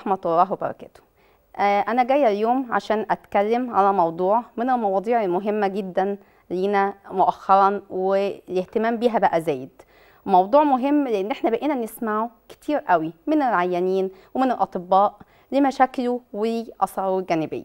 ورحمة الله وبركاته آه، أنا جاية اليوم عشان أتكلم على موضوع من المواضيع المهمة جدا لينا مؤخرا والاهتمام بيها بقى زايد موضوع مهم لأن احنا بقينا نسمعه كتير قوي من العيانين ومن الأطباء لمشاكله وأثاره الجانبية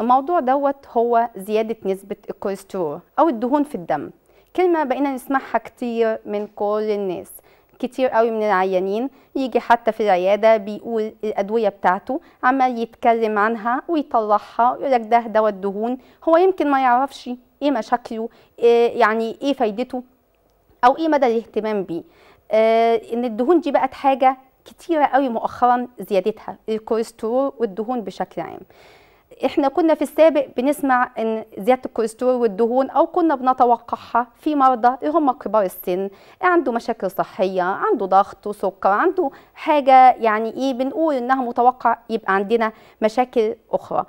الموضوع دوت هو زيادة نسبة الكوليسترول أو الدهون في الدم كلمة بقينا نسمعها كتير من كل الناس كتير قوي من العيانين يجي حتى في العيادة بيقول الأدوية بتاعته عمال يتكلم عنها ويطلعها يقول لك ده دواء الدهون هو يمكن ما يعرفش ايه مشاكله إيه يعني ايه فايدته او ايه مدى الاهتمام بيه آه، ان الدهون دي بقت حاجه كتيره قوي مؤخرا زيادتها الكوليسترول والدهون بشكل عام احنا كنا في السابق بنسمع ان زياده الكوليسترول والدهون او كنا بنتوقعها في مرضى هم كبار السن عنده مشاكل صحيه عنده ضغط وسكر عنده حاجه يعني ايه بنقول انها متوقع يبقى عندنا مشاكل اخرى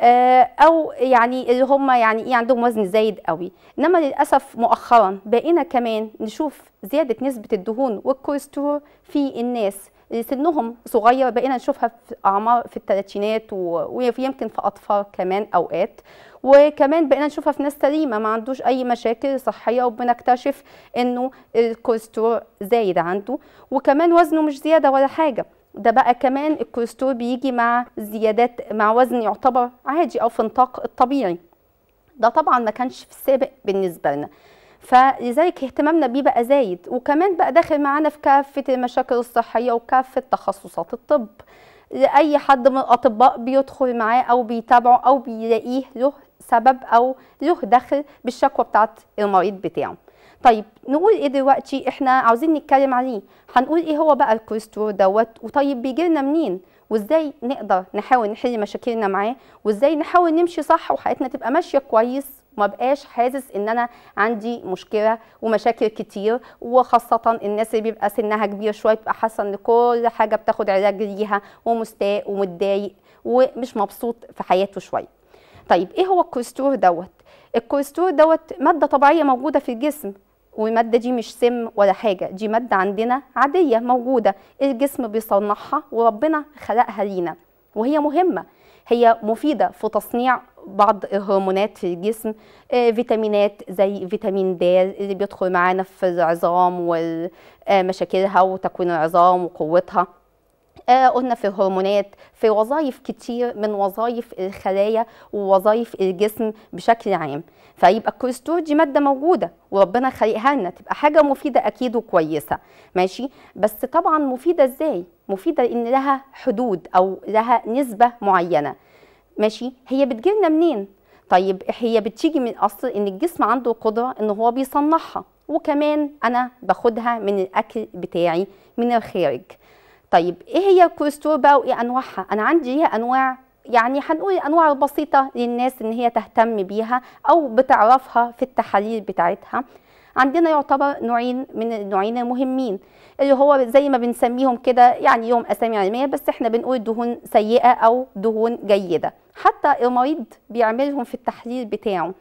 آه، او يعني اللي هم يعني ايه عندهم وزن زايد قوي انما للاسف مؤخرا بقينا كمان نشوف زياده نسبه الدهون والكوليسترول في الناس سنهم صغير بقينا نشوفها في اعمار في الثلاثينات ويمكن في اطفال كمان اوقات وكمان بقينا نشوفها في ناس سليمه ما عندوش اي مشاكل صحيه وبنكتشف انه الكوليسترول زايد عنده وكمان وزنه مش زياده ولا حاجه ده بقى كمان الكوليسترول بيجي مع زيادات مع وزن يعتبر عادي او في نطاق الطبيعي ده طبعا ما كانش في السابق بالنسبه لنا فلذلك اهتمامنا بيه بقى زايد وكمان بقى داخل معانا في كافه المشاكل الصحيه وكافه تخصصات الطب لاي حد من الاطباء بيدخل معاه او بيتابعه او بيلاقيه له سبب او له دخل بالشكوى بتاعت المريض بتاعه طيب نقول ايه دلوقتي احنا عاوزين نتكلم عليه هنقول ايه هو بقى الكوليسترول دوت وطيب بيجي لنا منين وازاي نقدر نحاول نحل مشاكلنا معاه وازاي نحاول نمشي صح وحياتنا تبقى ماشيه كويس ما بقاش حاسس ان انا عندي مشكله ومشاكل كتير وخاصه الناس اللي بيبقى سنها كبير شويه بتبقى حاسه ان كل حاجه بتاخد علاج ليها ومستاء ومتضايق ومش مبسوط في حياته شويه طيب ايه هو الكوليسترول دوت الكوليسترول دوت ماده طبيعيه موجوده في الجسم والمادة دي مش سم ولا حاجة دي مادة عندنا عادية موجودة الجسم بيصنعها وربنا خلقها لينا وهي مهمة هي مفيدة في تصنيع بعض الهرمونات في الجسم آه، فيتامينات زي فيتامين د اللي بيدخل معانا في العظام ومشاكلها آه، وتكوين العظام وقوتها آه، قلنا في الهرمونات في وظائف كتير من وظائف الخلايا ووظائف الجسم بشكل عام فيبقى الكوليسترول دي ماده موجوده وربنا خلقها لنا تبقى حاجه مفيده اكيد وكويسه ماشي بس طبعا مفيده ازاي مفيده ان لها حدود او لها نسبه معينه ماشي هي بتجيلنا منين طيب هي بتيجي من اصل ان الجسم عنده قدره ان هو بيصنعها وكمان انا باخدها من الاكل بتاعي من الخارج طيب ايه هي الكوليسترول بقى وايه انواعها انا عندي هي انواع يعني هنقول الانواع البسيطه للناس ان هي تهتم بيها او بتعرفها في التحاليل بتاعتها عندنا يعتبر نوعين من النوعين المهمين اللي هو زي ما بنسميهم كده يعني يوم اسامي علميه بس احنا بنقول دهون سيئه او دهون جيده حتى المريض بيعملهم في التحليل بتاعه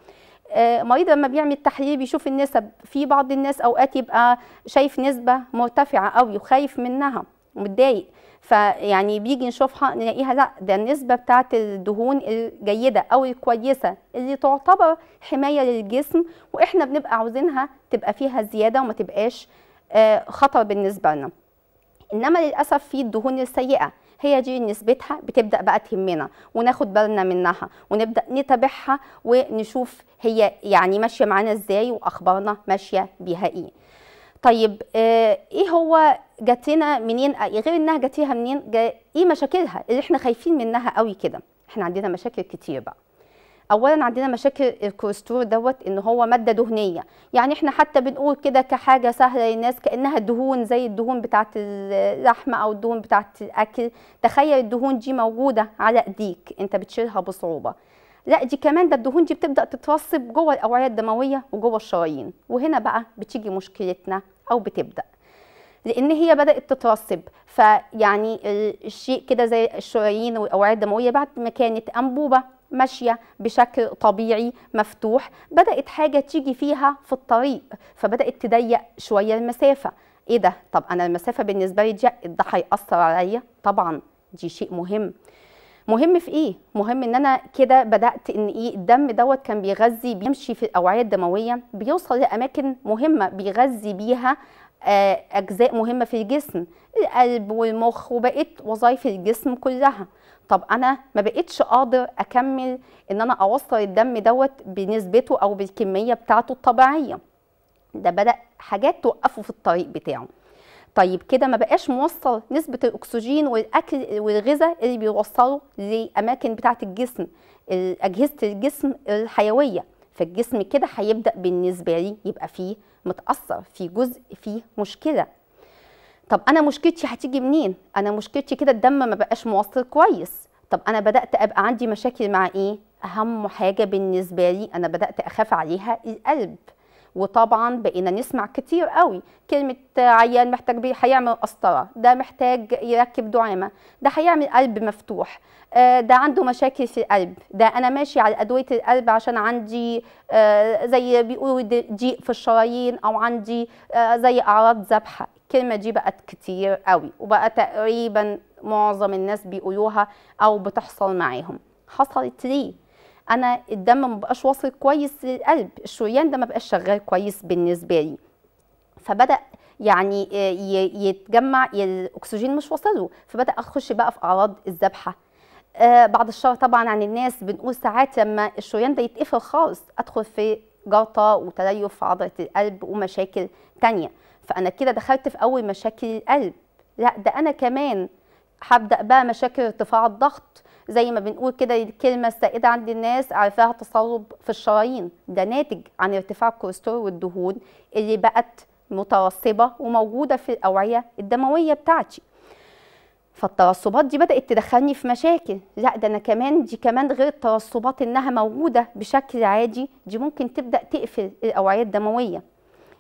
آه، مريض لما بيعمل تحليل بيشوف النسب في بعض الناس اوقات يبقى شايف نسبه مرتفعه قوي وخايف منها ومتضايق فيعني بيجي نشوفها نلاقيها لا ده النسبه بتاعه الدهون الجيده او الكويسه اللي تعتبر حمايه للجسم واحنا بنبقى عاوزينها تبقى فيها زياده وما تبقاش آه، خطر بالنسبه لنا انما للاسف في الدهون السيئه هي دي نسبتها بتبدا بقى تهمنا وناخد بالنا منها ونبدا نتابعها ونشوف هي يعني ماشيه معانا ازاي واخبارنا ماشيه بيها ايه طيب آه، ايه هو جاتنا منين آه، غير انها جاتيها منين جا ايه مشاكلها اللي احنا خايفين منها قوي كده احنا عندنا مشاكل كتير بقى اولا عندنا مشاكل الكوليسترول دوت ان هو ماده دهنيه يعني احنا حتى بنقول كده كحاجه سهله للناس كانها دهون زي الدهون بتاعه اللحمه او الدهون بتاعه الاكل تخيل الدهون دي موجوده على ايديك انت بتشيلها بصعوبه لا دي كمان ده الدهون دي بتبدا تترسب جوه الاوعيه الدمويه وجوه الشرايين وهنا بقى بتيجي مشكلتنا او بتبدا لان هي بدات تترسب فيعني الشيء كده زي الشرايين والاوعيه الدمويه بعد ما كانت انبوبه ماشيه بشكل طبيعي مفتوح بدات حاجه تيجي فيها في الطريق فبدات تضيق شويه المسافه ايه ده طب انا المسافه بالنسبه لي ده هياثر عليا طبعا دي شيء مهم مهم في ايه مهم ان انا كده بدات ان ايه الدم دوت كان بيغذي بيمشي في الاوعيه الدمويه بيوصل لاماكن مهمه بيغذي بيها آه، اجزاء مهمه في الجسم القلب والمخ وبقيت وظايف الجسم كلها طب انا ما بقتش قادر اكمل ان انا اوصل الدم دوت بنسبته او بالكميه بتاعته الطبيعيه ده بدا حاجات توقفه في الطريق بتاعه طيب كده ما بقاش موصل نسبه الاكسجين والاكل والغذاء اللي بيوصله لأماكن بتاعه الجسم اجهزه الجسم الحيويه فالجسم كده هيبدا بالنسبه لي يبقى فيه متاثر في جزء فيه مشكله طب انا مشكلتي هتيجي منين انا مشكلتي كده الدم ما بقاش موصل كويس طب انا بدات ابقى عندي مشاكل مع ايه اهم حاجه بالنسبه لي انا بدات اخاف عليها القلب وطبعا بقينا نسمع كتير قوي كلمه عيان محتاج هيعمل قسطره ده محتاج يركب دعامه ده هيعمل قلب مفتوح آه، ده عنده مشاكل في القلب ده انا ماشي على ادويه القلب عشان عندي آه، زي بيقولوا ضيق في الشرايين او عندي آه، زي اعراض ذبحه الكلمه دي بقت كتير قوي وبقى تقريبا معظم الناس بيقولوها او بتحصل معاهم حصلت ليه انا الدم ما بقاش واصل كويس للقلب الشريان ده ما بقاش شغال كويس بالنسبه لي فبدا يعني آه، يتجمع الاكسجين مش واصله فبدا اخش بقى في اعراض الذبحه آه، بعد الشر طبعا عن الناس بنقول ساعات لما الشريان ده يتقفل خالص ادخل في جلطه وتليف في عضله القلب ومشاكل تانية فانا كده دخلت في اول مشاكل القلب لا ده انا كمان هبدا بقى مشاكل ارتفاع الضغط زي ما بنقول كده الكلمه السائده عند الناس عارفاها تصلب في الشرايين ده ناتج عن ارتفاع الكوليسترول والدهون اللي بقت مترسبه وموجوده في الاوعيه الدمويه بتاعتي فالترسبات دي بدات تدخلني في مشاكل لا ده انا كمان دي كمان غير الترسبات انها موجوده بشكل عادي دي ممكن تبدا تقفل الاوعيه الدمويه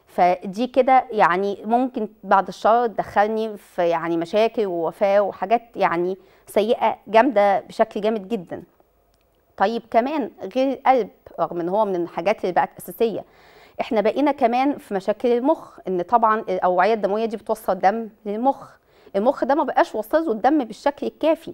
فدي كده يعني ممكن بعد الشر تدخلني في يعني مشاكل ووفاه وحاجات يعني سيئه جامده بشكل جامد جدا طيب كمان غير القلب رغم ان هو من الحاجات اللي بقت اساسيه احنا بقينا كمان في مشاكل المخ ان طبعا الاوعيه الدمويه دي بتوصل دم للمخ المخ ده ما بقاش وصل له الدم بالشكل الكافي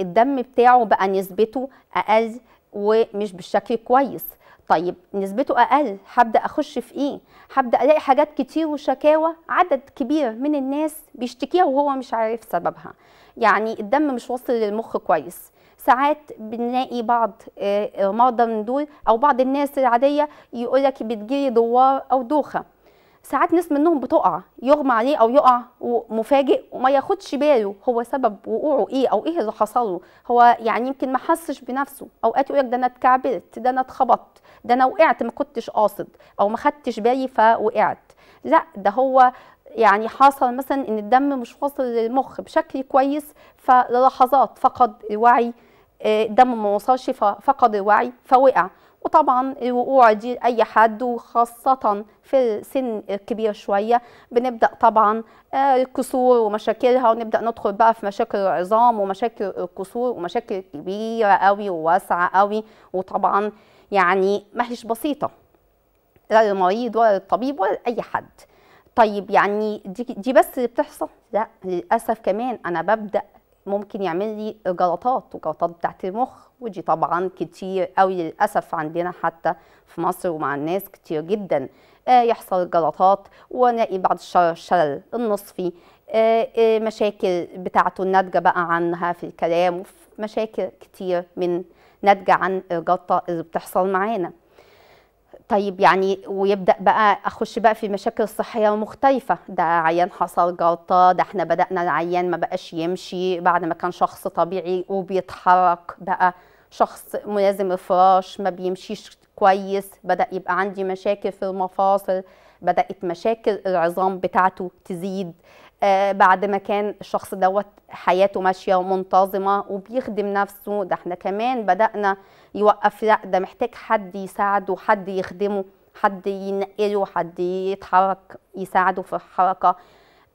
الدم بتاعه بقى نسبته اقل ومش بالشكل كويس طيب نسبته اقل هبدا اخش في ايه هبدا الاقي حاجات كتير وشكاوى عدد كبير من الناس بيشتكيها وهو مش عارف سببها يعني الدم مش واصل للمخ كويس ساعات بنلاقي بعض مرضى آه، من دول او بعض الناس العاديه يقول لك بتجيلي دوار او دوخه ساعات ناس منهم بتقع يغمى عليه او يقع ومفاجئ وما ياخدش باله هو سبب وقوعه ايه او ايه اللي حصله هو يعني يمكن ما حسش بنفسه اوقات يقول لك ده انا اتكعبلت ده انا اتخبطت ده انا وقعت ما كنتش قاصد او ما خدتش بالي فوقعت لا ده هو يعني حصل مثلا ان الدم مش واصل للمخ بشكل كويس فللحظات فقد الوعي آه، الدم ما وصلش ففقد الوعي فوقع وطبعا الوقوع دي اي حد وخاصه في سن كبير شويه بنبدا طبعا آه، الكسور ومشاكلها ونبدا ندخل بقى في مشاكل العظام ومشاكل الكسور ومشاكل كبيره قوي وواسعه قوي وطبعا يعني ما هيش بسيطه لا للمريض ولا للطبيب ولا اي حد طيب يعني دي, دي بس اللي بتحصل لا للاسف كمان انا ببدا ممكن يعمل لي جلطات وجلطات بتاعت المخ ودي طبعا كتير قوي للاسف عندنا حتى في مصر ومع الناس كتير جدا آه، يحصل جلطات ونلاقي بعض الشلل النصفي آه، آه، مشاكل بتاعته الناتجه بقى عنها في الكلام مشاكل كتير من ناتجه عن الجلطه اللي بتحصل معانا طيب يعني ويبدا بقى اخش بقى في مشاكل صحيه مختلفه ده عيان حصل جلطه ده احنا بدانا العيان ما بقاش يمشي بعد ما كان شخص طبيعي وبيتحرك بقى شخص ملازم الفراش ما بيمشيش كويس بدا يبقى عندي مشاكل في المفاصل بدات مشاكل العظام بتاعته تزيد آه بعد ما كان الشخص دوت حياته ماشيه ومنتظمه وبيخدم نفسه ده احنا كمان بدانا آه يوقف لا ده محتاج حد يساعده حد يخدمه حد ينقله حد يتحرك يساعده في الحركه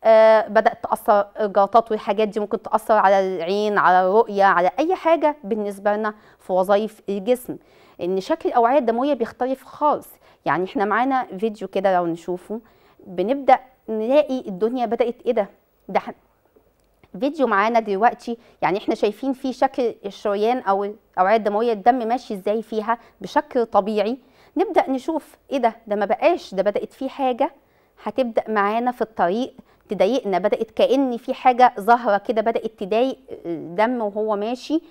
آه بدات تاثر الجلطات والحاجات دي ممكن تاثر على العين على الرؤيه على اي حاجه بالنسبه لنا في وظائف الجسم ان شكل الاوعيه الدمويه بيختلف خالص يعني احنا معانا فيديو كده لو نشوفه بنبدا نلاقي الدنيا بدات ايه ده ده فيديو معانا دلوقتي يعني احنا شايفين فيه شكل الشريان او الاوعيه الدمويه الدم ماشي ازاي فيها بشكل طبيعي نبدا نشوف ايه ده ده ما بقاش ده بدات فيه حاجه هتبدا معانا في الطريق تضايقنا بدات كان في حاجه ظاهره كده بدات تضايق الدم وهو ماشي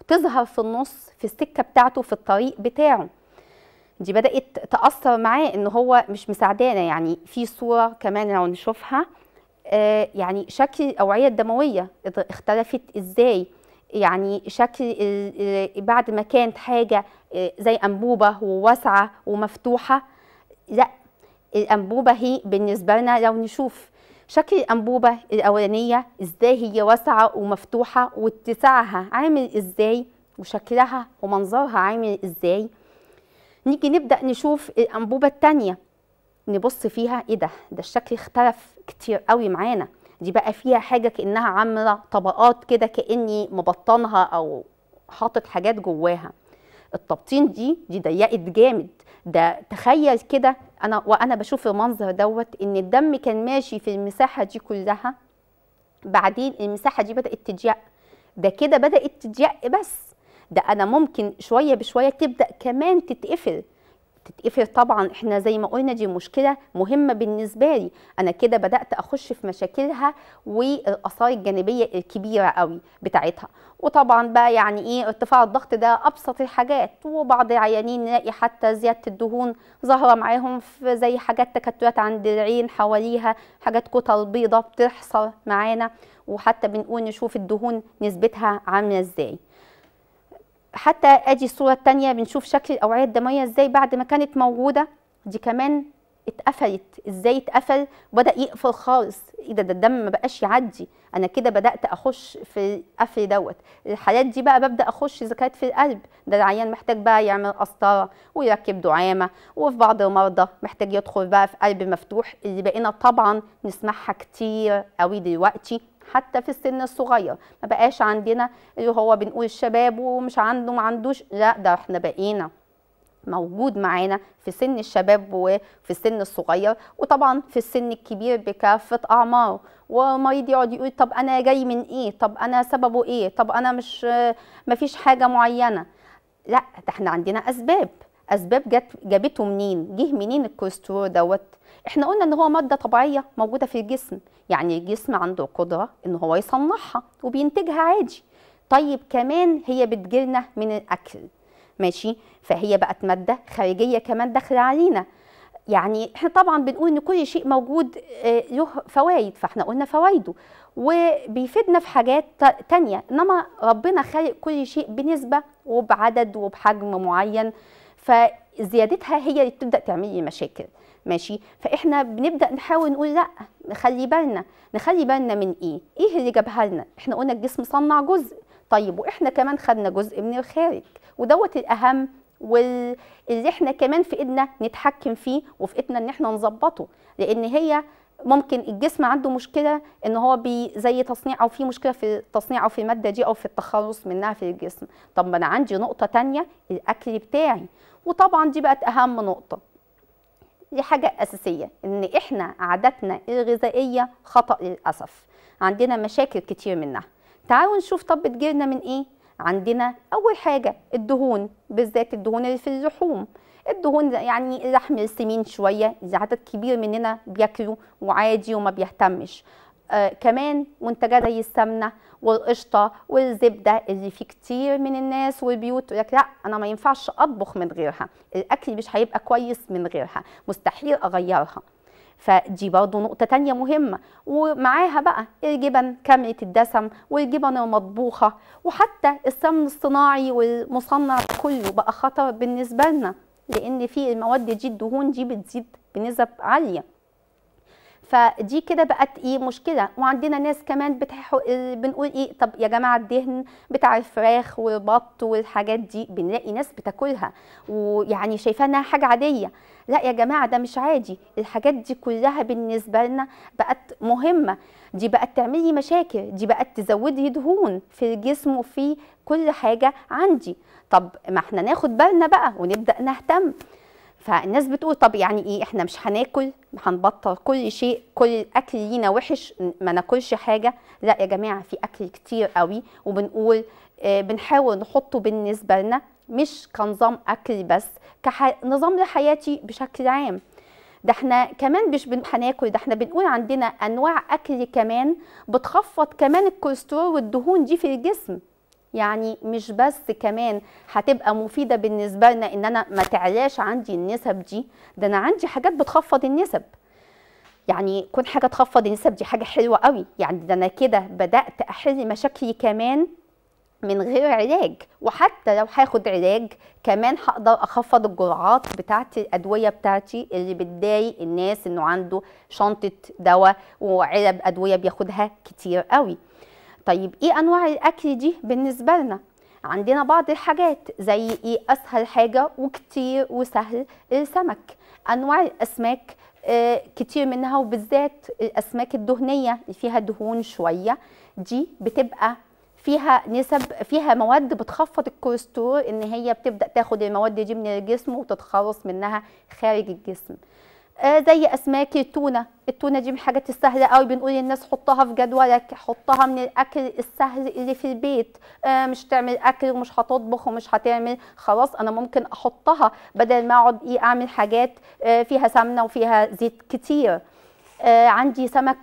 وتظهر في النص في السكه بتاعته في الطريق بتاعه دي بدات تاثر معاه ان هو مش مساعدانا يعني في صوره كمان لو نشوفها آه، يعني شكل الاوعيه الدمويه اختلفت ازاي يعني شكل بعد ما كانت حاجه آه، زي انبوبه وواسعه ومفتوحه لا الانبوبه هي بالنسبه لنا لو نشوف شكل الانبوبه الاولانيه ازاي هي واسعه ومفتوحه واتساعها عامل ازاي وشكلها ومنظرها عامل ازاي نيجي نبدا نشوف الانبوبه الثانيه نبص فيها ايه ده ده الشكل اختلف كتير قوي معانا دي بقى فيها حاجه كانها عامله طبقات كده كاني مبطنها او حاطط حاجات جواها التبطين دي دي ضيقت جامد ده تخيل كده انا وانا بشوف المنظر دوت ان الدم كان ماشي في المساحه دي كلها بعدين المساحه دي بدات تضيق ده كده بدات تضيق بس ده انا ممكن شويه بشويه تبدا كمان تتقفل تتقفل طبعا احنا زي ما قلنا دي مشكله مهمه بالنسبه لي انا كده بدات اخش في مشاكلها والاثار الجانبيه الكبيره قوي بتاعتها وطبعا بقى يعني ايه ارتفاع الضغط ده ابسط الحاجات وبعض العيانين نلاقي حتى زياده الدهون ظاهره معاهم في زي حاجات تكتلات عند العين حواليها حاجات كتل بيضه بتحصل معانا وحتى بنقول نشوف الدهون نسبتها عامله ازاي حتى ادي الصوره الثانيه بنشوف شكل الاوعيه الدمويه ازاي بعد ما كانت موجوده دي كمان اتقفلت ازاي اتقفل بدا يقفل خالص ايه ده, ده الدم ما بقاش يعدي انا كده بدات اخش في القفل دوت الحالات دي بقى ببدا اخش اذا كانت في القلب ده العيان محتاج بقى يعمل قسطره ويركب دعامه وفي بعض المرضى محتاج يدخل بقى في قلب مفتوح اللي بقينا طبعا نسمعها كتير قوي دلوقتي حتى في السن الصغير ما بقاش عندنا اللي هو بنقول الشباب ومش عنده ما عندوش لا ده احنا بقينا موجود معانا في سن الشباب وفي السن الصغير وطبعا في السن الكبير بكافه اعمار ومريض يقعد يقول طب انا جاي من ايه طب انا سببه ايه طب انا مش ما فيش حاجه معينه لا ده احنا عندنا اسباب اسباب جت جابته منين جه منين الكوليسترول دوت احنا قلنا ان هو ماده طبيعيه موجوده في الجسم يعني الجسم عنده قدره ان هو يصنعها وبينتجها عادي طيب كمان هي بتجيلنا من الاكل ماشي فهي بقت ماده خارجيه كمان داخله علينا يعني احنا طبعا بنقول ان كل شيء موجود آه، له فوائد فاحنا قلنا فوائده وبيفيدنا في حاجات تانية انما ربنا خالق كل شيء بنسبه وبعدد وبحجم معين فزيادتها هي اللي بتبدا تعمل لي مشاكل ماشي فاحنا بنبدا نحاول نقول لا نخلي بالنا نخلي بالنا من ايه ايه اللي جابها لنا احنا قلنا الجسم صنع جزء طيب واحنا كمان خدنا جزء من الخارج ودوت الاهم واللي احنا كمان في ايدنا نتحكم فيه وفي ايدنا ان احنا نظبطه لان هي ممكن الجسم عنده مشكله ان هو بي زي تصنيع او في مشكله في التصنيع او في الماده دي او في التخلص منها في الجسم طب ما انا عندي نقطه تانية الاكل بتاعي وطبعا دي بقت اهم نقطه دي حاجه اساسيه ان احنا عاداتنا الغذائيه خطا للاسف عندنا مشاكل كتير منها تعالوا نشوف طب بتجيلنا من ايه عندنا اول حاجه الدهون بالذات الدهون اللي في اللحوم الدهون يعني لحم السمين شويه اذا عدد كبير مننا بياكلوا وعادي وما بيهتمش آه كمان منتجات زي السمنه والقشطه والزبده اللي في كتير من الناس والبيوت يقول لا انا ما ينفعش اطبخ من غيرها الاكل مش هيبقى كويس من غيرها مستحيل اغيرها فدي برضو نقطة تانية مهمة ومعاها بقى الجبن كاملة الدسم والجبن المطبوخة وحتى السمن الصناعي والمصنع كله بقى خطر بالنسبة لنا لان في المواد دي الدهون دي بتزيد بنسب عاليه فدي كده بقت ايه مشكله وعندنا ناس كمان بتحو... بنقول ايه طب يا جماعه الدهن بتاع الفراخ والبط والحاجات دي بنلاقي ناس بتاكلها ويعني شايفاها انها حاجه عاديه لا يا جماعه ده مش عادي الحاجات دي كلها بالنسبه لنا بقت مهمه دي بقت تعمل لي مشاكل دي بقت تزود لي دهون في الجسم وفي كل حاجه عندي طب ما احنا ناخد بالنا بقى ونبدا نهتم فالناس بتقول طب يعني ايه احنا مش هناكل هنبطل كل شيء كل اكل لينا وحش ما ناكلش حاجه لا يا جماعه في اكل كتير قوي وبنقول آه، بنحاول نحطه بالنسبه لنا مش كنظام اكل بس كنظام لحياتي بشكل عام ده احنا كمان مش هناكل ده احنا بنقول عندنا انواع اكل كمان بتخفض كمان الكوليسترول والدهون دي في الجسم يعني مش بس كمان هتبقى مفيده بالنسبه لنا ان انا ما تعلاش عندي النسب دي ده انا عندي حاجات بتخفض النسب يعني كون حاجه تخفض النسب دي حاجه حلوه قوي يعني ده انا كده بدات احل مشاكلي كمان من غير علاج وحتى لو هاخد علاج كمان هقدر اخفض الجرعات بتاعتي الادويه بتاعتي اللي بتضايق الناس انه عنده شنطه دواء وعلب ادويه بياخدها كتير قوي طيب ايه انواع الاكل دي بالنسبه لنا عندنا بعض الحاجات زي ايه اسهل حاجه وكتير وسهل السمك انواع الاسماك آه، كتير منها وبالذات الاسماك الدهنيه اللي فيها دهون شويه دي بتبقى فيها نسب فيها مواد بتخفض الكوليسترول ان هي بتبدا تاخد المواد دي من الجسم وتتخلص منها خارج الجسم آه زي اسماك التونه التونه دي من الحاجات السهله قوي بنقول للناس حطها في جدولك حطها من الاكل السهل اللي في البيت آه مش تعمل اكل ومش هتطبخ ومش هتعمل خلاص انا ممكن احطها بدل ما اقعد ايه اعمل حاجات آه فيها سمنه وفيها زيت كتير آه، عندي سمك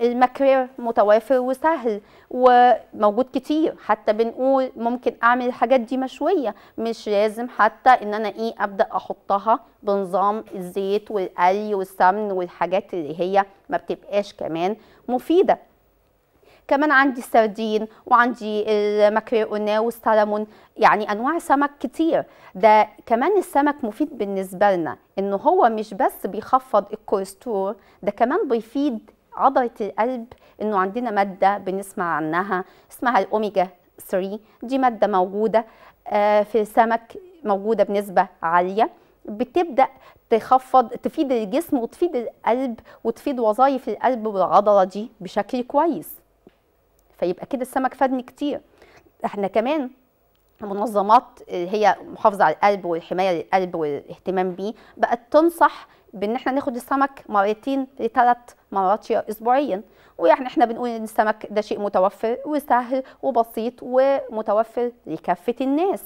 المكرر آه، متوافر وسهل وموجود كتير حتى بنقول ممكن اعمل الحاجات دي مشويه مش لازم حتى ان انا ايه ابدا احطها بنظام الزيت والقلي والسمن والحاجات اللي هي ما بتبقاش كمان مفيده كمان عندي السردين وعندي المكرونه آه، والسلمون يعني انواع سمك كتير ده كمان السمك مفيد بالنسبه لنا ان هو مش بس بيخفض الكوليسترول ده كمان بيفيد عضله القلب انه عندنا ماده بنسمع عنها اسمها الاوميجا 3 دي ماده موجوده آه، في السمك موجوده بنسبه عاليه بتبدا تخفض تفيد الجسم وتفيد القلب وتفيد وظائف القلب والعضله دي بشكل كويس فيبقى كده السمك فادني كتير احنا كمان منظمات آه، هي محافظه على القلب والحمايه للقلب والاهتمام بيه بقت تنصح بان احنا ناخد السمك مرتين لثلاث مرات اسبوعيا ويعني احنا بنقول ان السمك ده شيء متوفر وسهل وبسيط ومتوفر لكافه الناس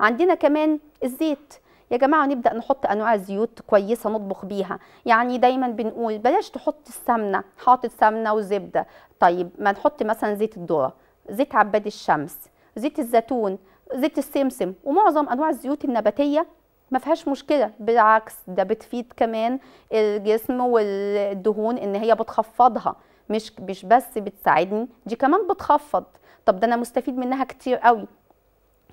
عندنا كمان الزيت يا جماعه نبدا نحط انواع زيوت كويسه نطبخ بيها يعني دايما بنقول بلاش تحط السمنه حاطط سمنه وزبده طيب ما نحط مثلا زيت الذره زيت عباد الشمس زيت الزيتون زيت السمسم ومعظم انواع الزيوت النباتيه ما فيهاش مشكله بالعكس ده بتفيد كمان الجسم والدهون ان هي بتخفضها مش مش بس بتساعدني دي كمان بتخفض طب ده انا مستفيد منها كتير قوي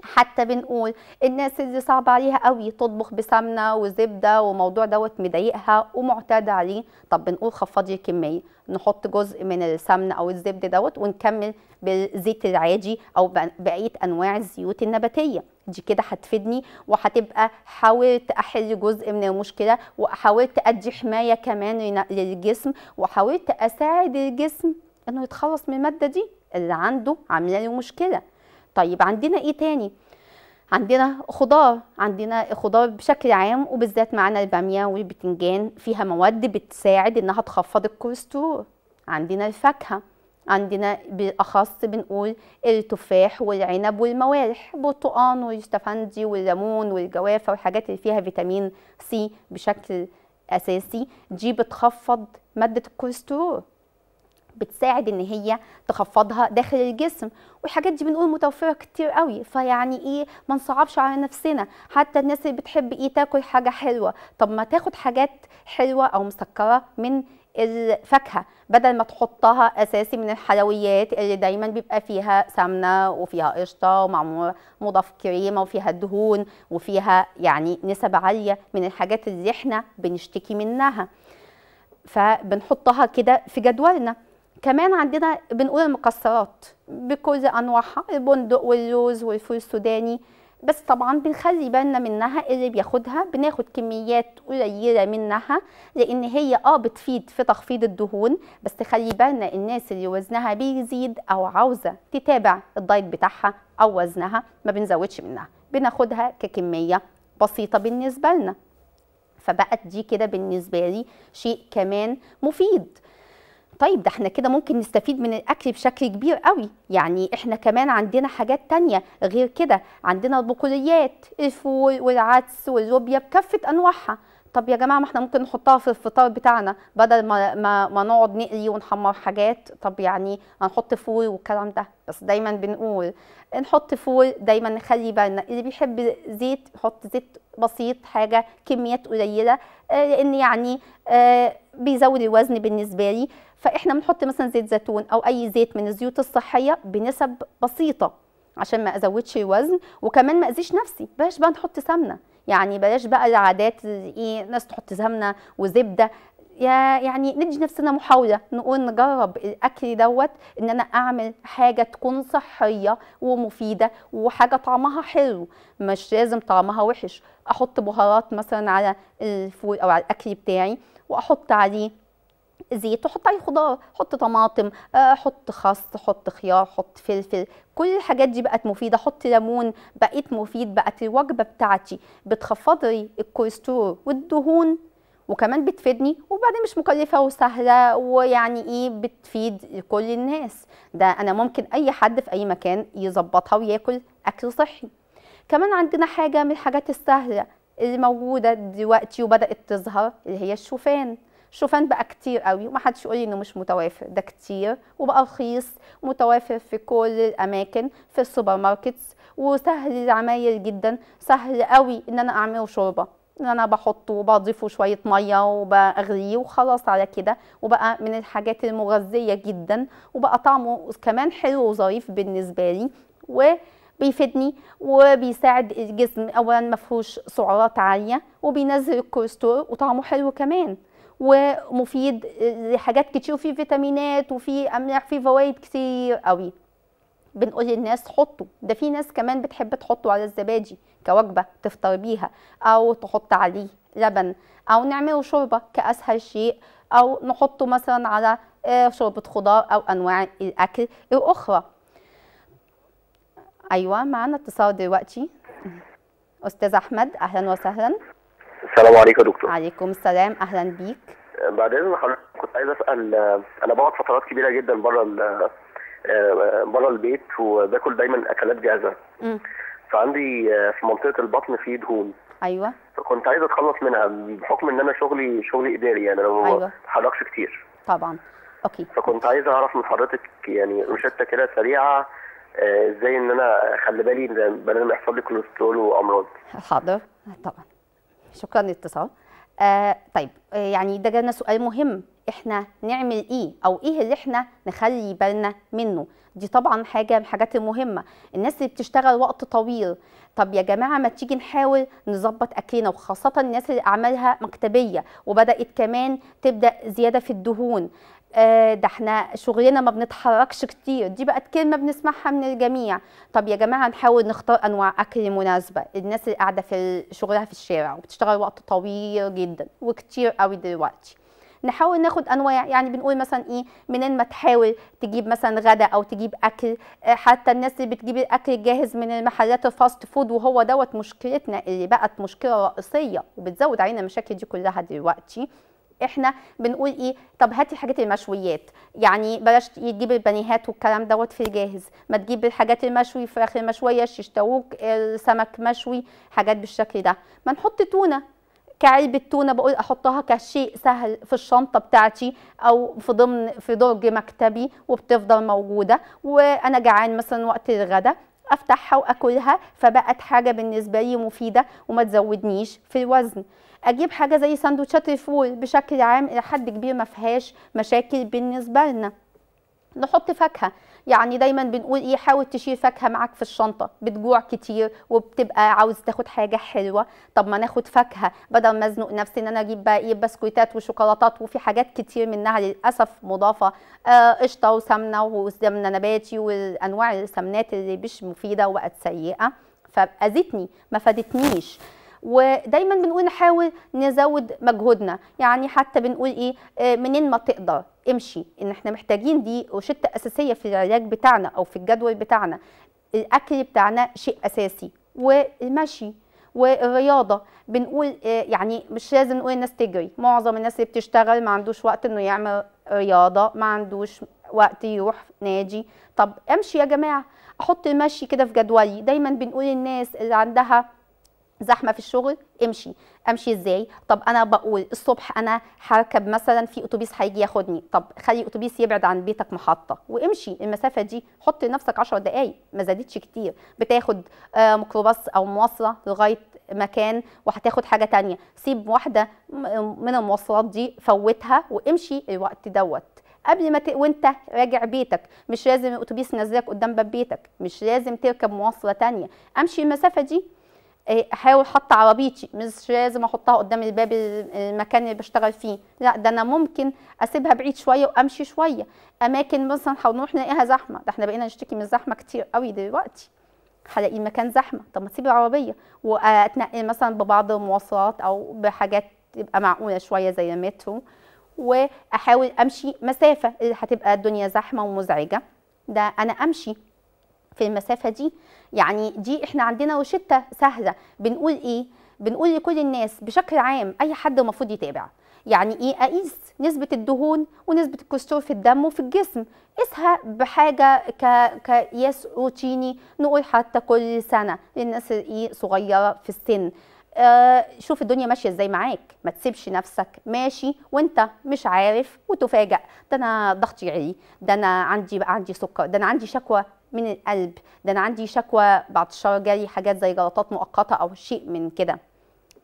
حتى بنقول الناس اللي صعب عليها قوي تطبخ بسمنه وزبده وموضوع دوت مضايقها ومعتاده عليه طب بنقول خفضي الكميه نحط جزء من السمنه او الزبده دوت ونكمل بالزيت العادي او بقيه انواع الزيوت النباتيه دي كده هتفيدني وهتبقى حاولت احل جزء من المشكله وحاولت ادي حمايه كمان للجسم وحاولت اساعد الجسم انه يتخلص من الماده دي اللي عنده عامله له مشكله طيب عندنا ايه تاني عندنا خضار عندنا خضار بشكل عام وبالذات معانا الباميه والبتنجان فيها مواد بتساعد انها تخفض الكوليسترول عندنا الفاكهه عندنا بالاخص بنقول التفاح والعنب والموالح برتقان والشتفندي والليمون والجوافه والحاجات اللي فيها فيتامين سي بشكل اساسي دي بتخفض ماده الكوليسترول بتساعد ان هي تخفضها داخل الجسم والحاجات دي بنقول متوفره كتير قوي فيعني ايه ما نصعبش على نفسنا حتى الناس اللي بتحب ايه تاكل حاجه حلوه طب ما تاخد حاجات حلوه او مسكره من الفاكهه بدل ما تحطها اساسي من الحلويات اللي دايما بيبقى فيها سمنه وفيها قشطه ومعمور مضاف كريمه وفيها دهون وفيها يعني نسب عاليه من الحاجات اللي احنا بنشتكي منها فبنحطها كده في جدولنا كمان عندنا بنقول المكسرات بكل انواعها البندق واللوز والفول السوداني بس طبعا بنخلي بالنا منها اللي بياخدها بناخد كميات قليله منها لان هي اه بتفيد في تخفيض الدهون بس تخلي بالنا الناس اللي وزنها بيزيد او عاوزه تتابع الدايت بتاعها او وزنها ما بنزودش منها بناخدها ككميه بسيطه بالنسبه لنا فبقت دي كده بالنسبه لي شيء كمان مفيد طيب ده احنا كده ممكن نستفيد من الاكل بشكل كبير قوي يعني احنا كمان عندنا حاجات تانية غير كده عندنا البقوليات الفول والعدس واللوبيا بكافة انواعها طب يا جماعه ما احنا ممكن نحطها في الفطار بتاعنا بدل ما ما, ما نقعد نقلي ونحمر حاجات طب يعني هنحط فول والكلام ده بس دايما بنقول نحط فول دايما نخلي بالنا اللي بيحب زيت يحط زيت بسيط حاجه كميات قليله آه، لان يعني آه بيزود الوزن بالنسبه لي فاحنا بنحط مثلا زيت زيتون او اي زيت من الزيوت الصحيه بنسب بسيطه عشان ما ازودش الوزن وكمان ما اذيش نفسي بلاش بقى نحط سمنه يعني بلاش بقى العادات ايه ناس تحط سمنه وزبده يا يعني ندي نفسنا محاولة نقول نجرب الأكل دوت إن أنا أعمل حاجة تكون صحية ومفيدة وحاجة طعمها حلو مش لازم طعمها وحش أحط بهارات مثلا على الفول أو على الأكل بتاعي واحط عليه زيت وحط عليه خضار حط طماطم آه، حط خس حط خيار حط فلفل كل الحاجات دي بقت مفيده حط ليمون بقيت مفيد بقت الوجبه بتاعتي بتخفض لي الكوليسترول والدهون وكمان بتفيدني وبعدين مش مكلفه وسهله ويعني ايه بتفيد كل الناس ده انا ممكن اي حد في اي مكان يظبطها وياكل اكل صحي كمان عندنا حاجه من الحاجات السهله اللي موجوده دلوقتي وبدات تظهر اللي هي الشوفان الشوفان بقى كتير قوي ومحدش يقول انه مش متوافر ده كتير وبقى رخيص متوافر في كل الاماكن في السوبر ماركتس وسهل العمايل جدا سهل قوي ان انا اعمله شوربه ان انا بحطه وبضيفه شويه ميه وبغليه وخلاص على كده وبقى من الحاجات المغذيه جدا وبقى طعمه كمان حلو وظريف بالنسبه لي و بيفيدني وبيساعد الجسم اولا ما فيهوش سعرات عاليه وبينزل الكوليسترول وطعمه حلو كمان ومفيد لحاجات كتير وفيه فيتامينات وفيه املاح فيه فوائد كتير قوي بنقول للناس حطوا ده في ناس كمان بتحب تحطه على الزبادي كوجبه تفطر بيها او تحط عليه لبن او نعمله شوربه كاسهل شيء او نحطه مثلا على آه، شوربه خضار او انواع الاكل الاخرى ايوه معانا اتصال دلوقتي استاذ احمد اهلا وسهلا السلام عليكم يا دكتور عليكم السلام اهلا بيك آه، بعد اذن حضرتك كنت عايز اسال آه، انا بقعد فترات كبيره جدا بره آه، بره البيت وباكل دايما اكلات جاهزه فعندي في منطقه البطن في دهون ايوه فكنت عايز اتخلص منها بحكم ان انا شغلي شغلي اداري يعني انا ما أيوة. كتير طبعا اوكي فكنت عايز اعرف من حضرتك يعني روشته كده سريعه ازاي آه، ان انا اخلي بالي ان بدل ما يحصل لي كوليسترول وامراض حاضر طبعا شكرا للاتصال آه طيب آه، يعني ده جانا سؤال مهم احنا نعمل ايه او ايه اللي احنا نخلي بالنا منه دي طبعا حاجه من الحاجات المهمه الناس اللي بتشتغل وقت طويل طب يا جماعه ما تيجي نحاول نظبط اكلنا وخاصه الناس اللي اعمالها مكتبيه وبدات كمان تبدا زياده في الدهون آه، ده احنا شغلنا ما بنتحركش كتير دي بقت كلمه بنسمعها من الجميع طب يا جماعه نحاول نختار انواع اكل مناسبه الناس اللي قاعده في شغلها في الشارع وبتشتغل وقت طويل جدا وكتير قوي دلوقتي نحاول ناخد انواع يعني بنقول مثلا ايه منين ما تحاول تجيب مثلا غدا او تجيب اكل آه، حتى الناس اللي بتجيب الاكل الجاهز من المحلات الفاست فود وهو دوت مشكلتنا اللي بقت مشكله رئيسيه وبتزود علينا المشاكل دي كلها دلوقتي احنا بنقول ايه طب هاتي حاجات المشويات يعني بلاش تجيب البنيهات والكلام دوت في الجاهز ما تجيب الحاجات المشوي فراخ المشويه الشيشتاووك السمك آه، مشوي حاجات بالشكل ده ما نحط تونه كعلبة تونة بقول أحطها كشيء سهل في الشنطة بتاعتي أو في ضمن في درج مكتبي وبتفضل موجودة وأنا جعان مثلا وقت الغداء افتحها واكلها فبقت حاجه بالنسبه لي مفيده وما تزودنيش في الوزن اجيب حاجه زي سندوتشات الفول بشكل عام الى حد كبير ما فيهاش مشاكل بالنسبه لنا نحط فاكهه يعني دايما بنقول ايه حاول تشيل فاكهه معاك في الشنطه بتجوع كتير وبتبقى عاوز تاخد حاجه حلوه طب ما ناخد فاكهه بدل ما ازنق نفسي ان انا اجيب بقى ايه بسكويتات وشوكولاتات وفي حاجات كتير منها للاسف مضافه آه، قشطه آه وسمنه وسمنه نباتي وانواع السمنات اللي مش مفيده وبقت سيئه فاذتني ما فادتنيش ودايما بنقول نحاول نزود مجهودنا يعني حتى بنقول ايه آه، منين ما تقدر امشي ان احنا محتاجين دي روشته اساسيه في العلاج بتاعنا او في الجدول بتاعنا الاكل بتاعنا شيء اساسي والمشي والرياضه بنقول آه، يعني مش لازم نقول الناس تجري معظم الناس اللي بتشتغل ما عندوش وقت انه يعمل رياضه ما عندوش وقت يروح نادي طب امشي يا جماعه احط المشي كده في جدولي دايما بنقول الناس اللي عندها زحمه في الشغل امشي امشي ازاي طب انا بقول الصبح انا هركب مثلا في اتوبيس هيجي ياخدني طب خلي اتوبيس يبعد عن بيتك محطه وامشي المسافه دي حط لنفسك 10 دقائق ما زادتش كتير بتاخد آه، ميكروباص او مواصله لغايه مكان وهتاخد حاجه تانية سيب واحده من المواصلات دي فوتها وامشي الوقت دوت قبل ما ت... وانت راجع بيتك مش لازم الاتوبيس نزلك قدام باب بيتك مش لازم تركب مواصله تانية امشي المسافه دي إيه، احاول احط عربيتي مش لازم احطها قدام الباب المكان اللي بشتغل فيه لا ده انا ممكن اسيبها بعيد شويه وامشي شويه اماكن مثلا هنروح نلاقيها زحمه ده احنا بقينا نشتكي من الزحمه كتير قوي دلوقتي هلاقي المكان زحمه طب ما تسيب العربيه واتنقل مثلا ببعض المواصلات او بحاجات تبقى معقوله شويه زي المترو واحاول امشي مسافه اللي هتبقى الدنيا زحمه ومزعجه ده انا امشي في المسافة دي يعني دي احنا عندنا روشتة سهلة بنقول ايه بنقول لكل الناس بشكل عام اي حد المفروض يتابع يعني ايه اقيس نسبه الدهون ونسبه الكوليسترول في الدم وفي الجسم قيسها بحاجه ك... كقياس روتيني نقول حتى كل سنه للناس ايه صغيره في السن آه شوف الدنيا ماشيه ازاي معاك ما تسيبش نفسك ماشي وانت مش عارف وتفاجئ ده انا ضغطي عالي ده انا عندي بقى عندي سكر ده انا عندي شكوى من القلب ده انا عندي شكوى بعد الشهر جالي حاجات زي جلطات مؤقته او شيء من كده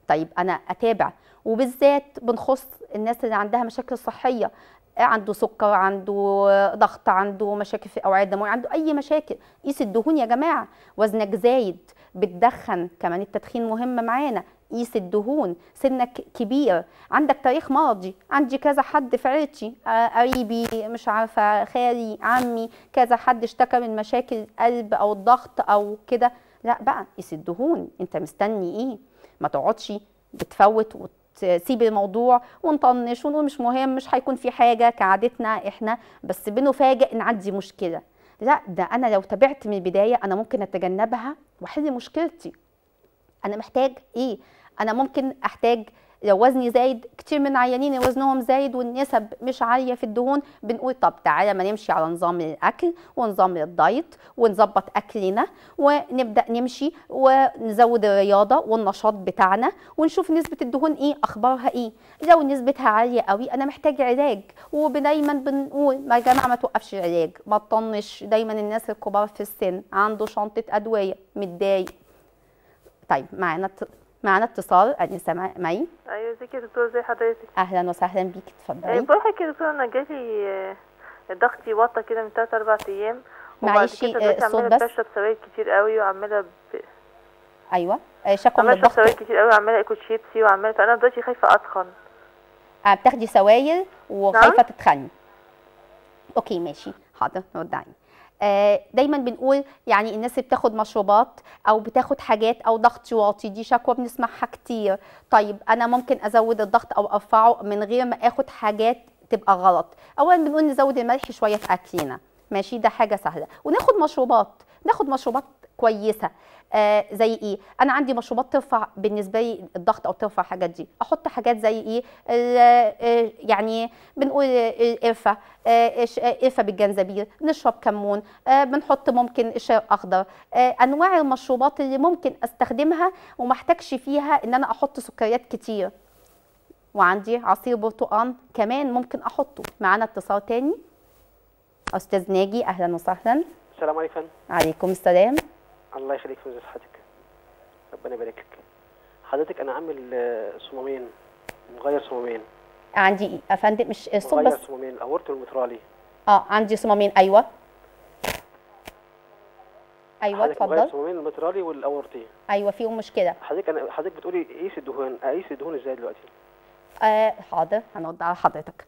طيب انا اتابع وبالذات بنخص الناس اللي عندها مشاكل صحيه عنده سكر عنده ضغط عنده مشاكل في اوعيه الدمويه عنده اي مشاكل قيس الدهون يا جماعه وزنك زايد بتدخن كمان التدخين مهم معانا قيس الدهون سنك كبير عندك تاريخ مرضي عندي كذا حد في عيلتي آه، قريبي مش عارفه خالي عمي كذا حد اشتكى من مشاكل القلب او الضغط او كده لا بقى قيس الدهون انت مستني ايه ما تقعدش بتفوت وتسيب الموضوع ونطنش ونقول مش مهم مش هيكون في حاجه كعادتنا احنا بس بنفاجئ ان عندي مشكله لا ده انا لو تابعت من البدايه انا ممكن اتجنبها واحل مشكلتي انا محتاج ايه انا ممكن احتاج لو وزني زايد كتير من عيانين وزنهم زايد والنسب مش عاليه في الدهون بنقول طب تعالى ما نمشي على نظام الاكل ونظام الدايت ونظبط اكلنا ونبدا نمشي ونزود الرياضه والنشاط بتاعنا ونشوف نسبه الدهون ايه اخبارها ايه لو نسبتها عاليه قوي انا محتاج علاج ودايما بنقول ما يا جماعه ما توقفش العلاج ما تطنش دايما الناس الكبار في السن عنده شنطه ادويه متضايق طيب معانا معنا اتصال انسه معي ايوه ازيك يا دكتور ازي حضرتك اهلا وسهلا بيك اتفضلي بقول بقولك يا دكتور انا جالي آه، ضغطي واطه كده من 3 4 ايام معلش آه، الصوت بس بشرب سوائل كتير قوي وعماله ب... ايوه آه، شكوى من الضغط بشرب سوائل كتير قوي وعماله اكل شيبسي وعماله فانا دلوقتي خايفه اتخن بتاخدي سوائل وخايفه نعم؟ تتخني اوكي ماشي حاضر نرد عليك آه، دايما بنقول يعني الناس بتاخد مشروبات او بتاخد حاجات او ضغط واطي دي شكوى بنسمعها كتير طيب انا ممكن ازود الضغط او ارفعه من غير ما اخد حاجات تبقى غلط اولا بنقول نزود الملح شويه في اكلنا ماشي ده حاجه سهله وناخد مشروبات ناخد مشروبات كويسه آه زي ايه انا عندي مشروبات ترفع بالنسبه لي الضغط او ترفع الحاجات دي احط حاجات زي ايه آه، يعني بنقول قرفه آه،, آه قرفه بالجنزبيل نشرب كمون آه بنحط ممكن شاي اخضر آه انواع المشروبات اللي ممكن استخدمها وما احتاجش فيها ان انا احط سكريات كتير وعندي عصير برتقان كمان ممكن احطه معانا اتصال تاني استاذ ناجي اهلا وسهلا السلام عليكم عليكم السلام الله يخليك في صحتك ربنا يبارك لك حضرتك انا عامل آه، صمامين مغير صمامين عندي ايه يا فندم مش الصوت بس مغير صمامين الاورت والمترالي اه عندي صمامين ايوه ايوه اتفضل صمامين المترالي والاورتي ايوه فيهم مشكله حضرتك انا حضرتك بتقولي قيس إيه الدهون اقيس آه، إيه الدهون ازاي دلوقتي آه حاضر هنوضع على حضرتك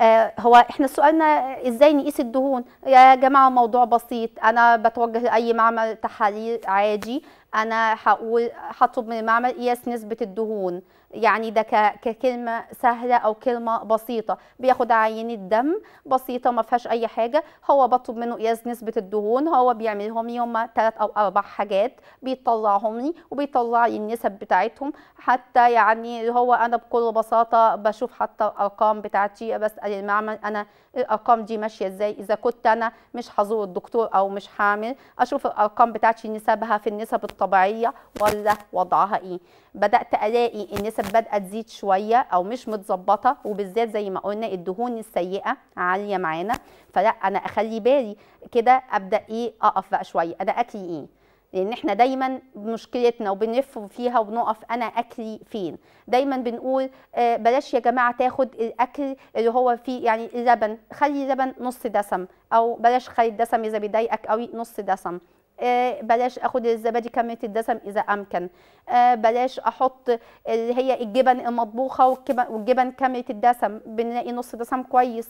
آه، هو احنا سؤالنا ازاي نقيس الدهون يا جماعه موضوع بسيط انا بتوجه اي معمل تحاليل عادي انا هقول هطلب من المعمل قياس نسبه الدهون يعني ده ككلمه سهله او كلمه بسيطه بياخد عينه دم بسيطه ما فيهاش اي حاجه هو بطلب منه قياس نسبه الدهون هو بيعملهم يوم ثلاث او اربع حاجات بيطلعهم لي وبيطلع لي النسب بتاعتهم حتى يعني هو انا بكل بساطه بشوف حتى الارقام بتاعتي بسال المعمل انا الارقام دي ماشيه ازاي اذا كنت انا مش هزور الدكتور او مش هعمل اشوف الارقام بتاعتي نسبها في النسب الطبيعيه طبيعيه ولا وضعها ايه بدات الاقي النسب بدات تزيد شويه او مش متظبطه وبالذات زي ما قلنا الدهون السيئه عاليه معانا فلا انا اخلي بالي كده ابدا ايه اقف بقى شويه انا اكلي ايه لان احنا دايما مشكلتنا وبنلف فيها وبنقف انا اكلي فين دايما بنقول آه، بلاش يا جماعه تاخد الاكل اللي هو فيه يعني اللبن خلي اللبن نص دسم او بلاش خلي الدسم اذا بيضايقك قوي نص دسم آه، بلاش اخد الزبادي كميه الدسم اذا امكن آه، بلاش احط اللي هي الجبن المطبوخه والجبن كميه الدسم بنلاقي نص دسم كويس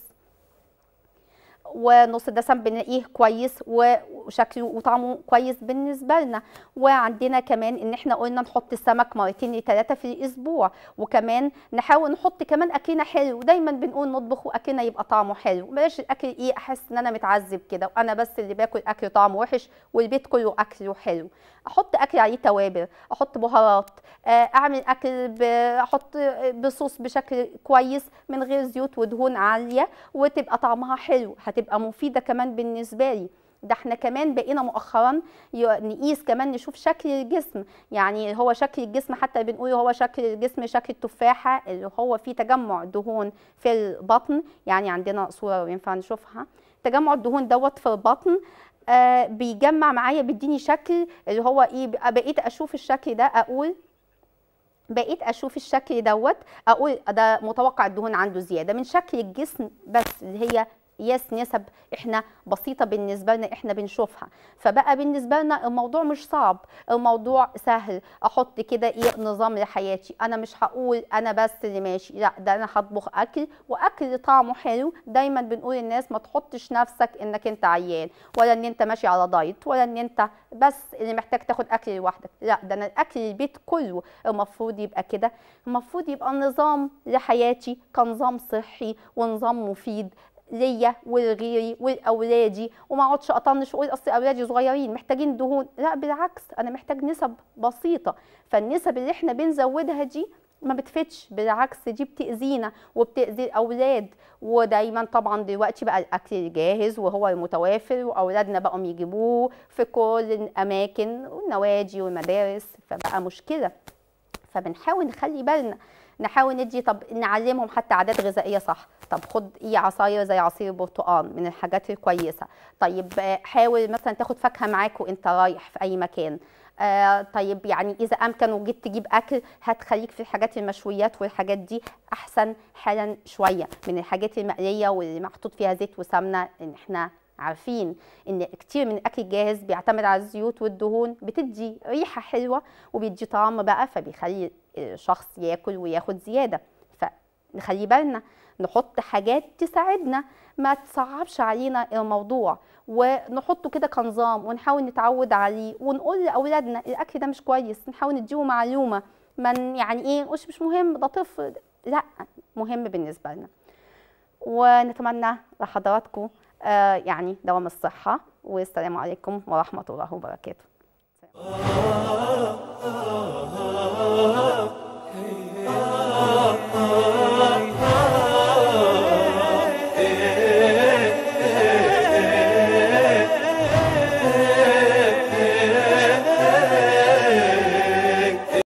ونص الدسم بنلاقيه كويس وشكله وطعمه كويس بالنسبه لنا وعندنا كمان ان احنا قلنا نحط السمك مرتين لثلاثه في الاسبوع وكمان نحاول نحط كمان اكلنا حلو دايما بنقول نطبخ واكلنا يبقى طعمه حلو بلاش الاكل ايه احس ان انا متعذب كده وانا بس اللي باكل اكل طعمه وحش والبيت كله اكله حلو احط اكل عليه توابل احط بهارات آه، اعمل اكل احط بصوص بشكل كويس من غير زيوت ودهون عاليه وتبقى طعمها حلو هتبقى مفيده كمان بالنسبه لي ده احنا كمان بقينا مؤخرا نقيس كمان نشوف شكل الجسم يعني هو شكل الجسم حتى بنقول هو شكل الجسم شكل التفاحه اللي هو فيه تجمع دهون في البطن يعني عندنا صوره وينفع نشوفها تجمع الدهون دوت في البطن آه، بيجمع معايا بيديني شكل اللي هو ايه بقيت اشوف الشكل ده اقول بقيت اشوف الشكل دوت اقول ده متوقع الدهون عنده زياده من شكل الجسم بس اللي هي يس نسب احنا بسيطه بالنسبه لنا احنا بنشوفها فبقى بالنسبه لنا الموضوع مش صعب الموضوع سهل احط كده ايه نظام لحياتي انا مش هقول انا بس اللي ماشي لا ده انا هطبخ اكل واكل طعمه حلو دايما بنقول الناس ما تحطش نفسك انك انت عيان ولا ان انت ماشي على دايت ولا ان انت بس اللي محتاج تاخد اكل لوحدك لا ده انا الاكل البيت كله المفروض يبقى كده المفروض يبقى نظام لحياتي كنظام صحي ونظام مفيد ليا ولغيري ولاولادي وما اقعدش اطنش واقول اصل اولادي صغيرين محتاجين دهون لا بالعكس انا محتاج نسب بسيطه فالنسب اللي احنا بنزودها دي ما بتفتش بالعكس دي بتأذينا وبتأذي الأولاد ودايما طبعا دلوقتي بقى الأكل الجاهز وهو المتوافر وأولادنا بقوا يجيبوه في كل الأماكن والنوادي والمدارس فبقى مشكلة فبنحاول نخلي بالنا نحاول ندي طب نعلمهم حتى عادات غذائيه صح طب خد ايه عصايه زي عصير برتقال من الحاجات الكويسه طيب آه، حاول مثلا تاخد فاكهه معاك وانت رايح في اي مكان آه طيب يعني اذا امكن وجيت تجيب اكل هتخليك في الحاجات المشويات والحاجات دي احسن حالا شويه من الحاجات المقليه واللي محطوط فيها زيت وسمنه ان احنا عارفين ان كتير من الاكل الجاهز بيعتمد على الزيوت والدهون بتدي ريحه حلوه وبيدي طعم بقى فبيخلي شخص ياكل وياخد زياده فنخلي بالنا نحط حاجات تساعدنا ما تصعبش علينا الموضوع ونحطه كده كنظام ونحاول نتعود عليه ونقول لاولادنا الاكل ده مش كويس نحاول نديله معلومه من يعني ايه مش مش مهم ده طفل لا مهم بالنسبه لنا ونتمنى لحضراتكم آه يعني دوام الصحه والسلام عليكم ورحمه الله وبركاته